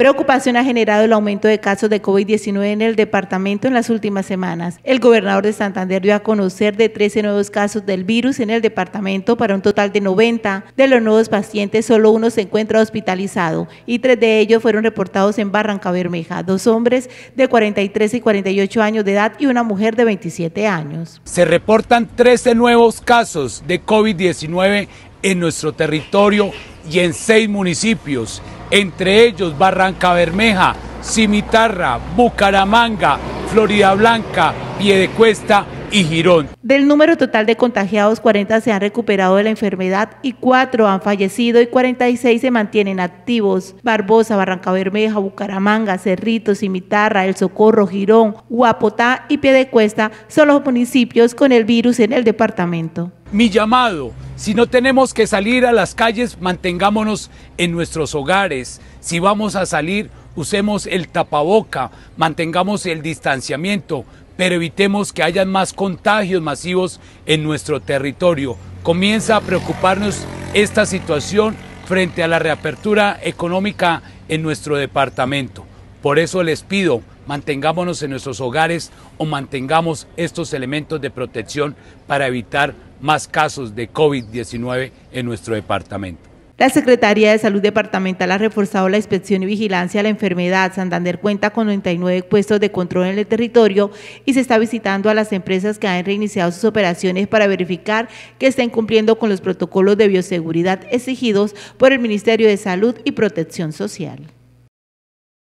Preocupación ha generado el aumento de casos de COVID-19 en el departamento en las últimas semanas. El gobernador de Santander dio a conocer de 13 nuevos casos del virus en el departamento para un total de 90. De los nuevos pacientes, solo uno se encuentra hospitalizado y tres de ellos fueron reportados en Barranca Bermeja, dos hombres de 43 y 48 años de edad y una mujer de 27 años. Se reportan 13 nuevos casos de COVID-19 en nuestro territorio y en seis municipios, entre ellos Barranca Bermeja, Cimitarra, Bucaramanga, Florida Blanca, Piedecuesta y Girón. Del número total de contagiados, 40 se han recuperado de la enfermedad y 4 han fallecido y 46 se mantienen activos. Barbosa, Barranca Bermeja, Bucaramanga, Cerrito, Cimitarra, El Socorro, Girón, Guapotá y Piedecuesta son los municipios con el virus en el departamento mi llamado. Si no tenemos que salir a las calles, mantengámonos en nuestros hogares. Si vamos a salir, usemos el tapaboca, mantengamos el distanciamiento, pero evitemos que hayan más contagios masivos en nuestro territorio. Comienza a preocuparnos esta situación frente a la reapertura económica en nuestro departamento. Por eso les pido, mantengámonos en nuestros hogares o mantengamos estos elementos de protección para evitar más casos de COVID-19 en nuestro departamento. La Secretaría de Salud Departamental ha reforzado la inspección y vigilancia de la enfermedad. Santander cuenta con 99 puestos de control en el territorio y se está visitando a las empresas que han reiniciado sus operaciones para verificar que estén cumpliendo con los protocolos de bioseguridad exigidos por el Ministerio de Salud y Protección Social.